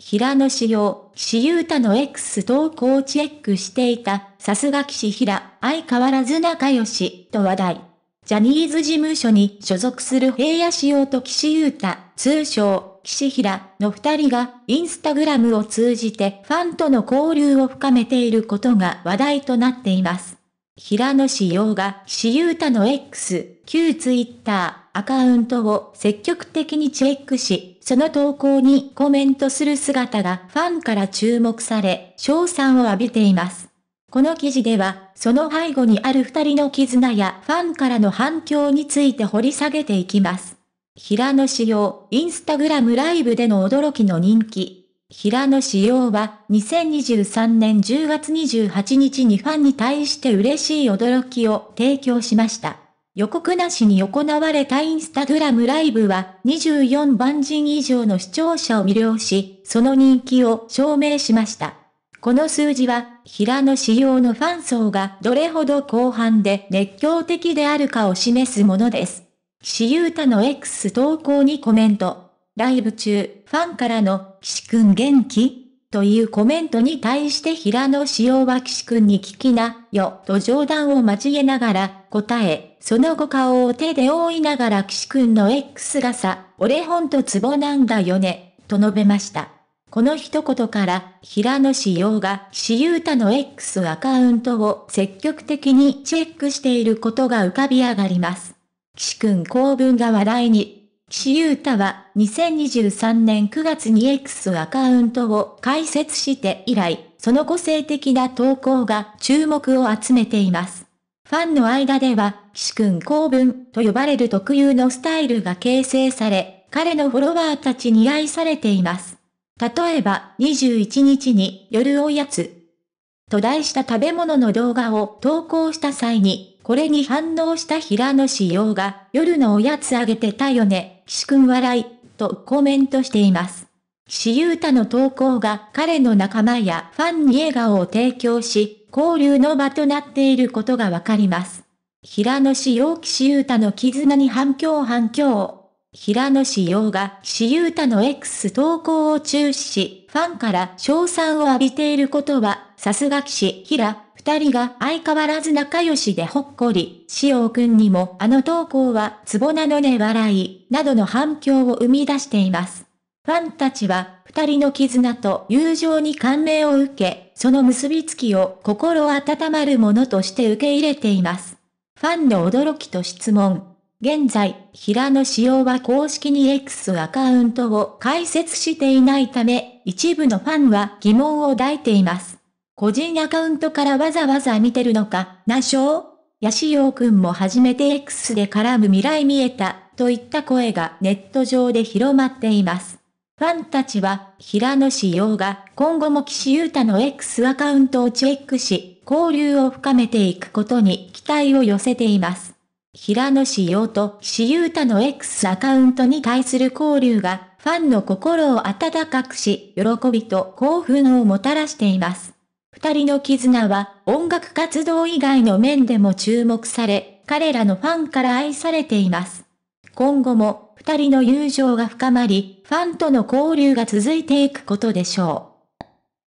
平野紫耀、岸優太の X 投稿をチェックしていた、さすが岸平、相変わらず仲良し、と話題。ジャニーズ事務所に所属する平野紫耀と岸優太、通称、岸平の二人が、インスタグラムを通じてファンとの交流を深めていることが話題となっています。平野紫耀が岸優太の X、旧ツイッターアカウントを積極的にチェックし、その投稿にコメントする姿がファンから注目され、賞賛を浴びています。この記事では、その背後にある二人の絆やファンからの反響について掘り下げていきます。平野紫耀、インスタグラムライブでの驚きの人気。平野紫耀は、2023年10月28日にファンに対して嬉しい驚きを提供しました。予告なしに行われたインスタグラムライブは24万人以上の視聴者を魅了し、その人気を証明しました。この数字は、平野仕様のファン層がどれほど広範で熱狂的であるかを示すものです。岸優太の X 投稿にコメント。ライブ中、ファンからの、岸くん元気というコメントに対して平野紫耀は岸くんに聞きな、よ、と冗談を交えながら、答え、その後顔を手で覆いながら岸くんの X がさ、俺ほんとツボなんだよね、と述べました。この一言から、平野紫耀が岸優太の X アカウントを積極的にチェックしていることが浮かび上がります。岸くん公文が話題に、岸優太は2023年9月に X アカウントを開設して以来、その個性的な投稿が注目を集めています。ファンの間では、岸くん公文と呼ばれる特有のスタイルが形成され、彼のフォロワーたちに愛されています。例えば、21日に夜おやつと題した食べ物の動画を投稿した際に、これに反応した平野紫耀が、夜のおやつあげてたよね、岸くん笑い、とコメントしています。岸優太の投稿が彼の仲間やファンに笑顔を提供し、交流の場となっていることがわかります。平野紫耀岸優太の絆に反響反響。平野紫陽が岸優太の X 投稿を中止し、ファンから称賛を浴びていることは、さすが岸平、二人が相変わらず仲良しでほっこり、塩くんにもあの投稿はツボなのね笑い、などの反響を生み出しています。ファンたちは、二人の絆と友情に感銘を受け、その結びつきを心温まるものとして受け入れています。ファンの驚きと質問、現在、平野紫耀は公式に X アカウントを開設していないため、一部のファンは疑問を抱いています。個人アカウントからわざわざ見てるのか、なしょうヤシヨくんも初めて X で絡む未来見えた、といった声がネット上で広まっています。ファンたちは、平野紫耀が今後も岸優太の X アカウントをチェックし、交流を深めていくことに期待を寄せています。平野紫耀と岸優太の X アカウントに対する交流が、ファンの心を温かくし、喜びと興奮をもたらしています。二人の絆は、音楽活動以外の面でも注目され、彼らのファンから愛されています。今後も、二人の友情が深まり、ファンとの交流が続いていくことでしょう。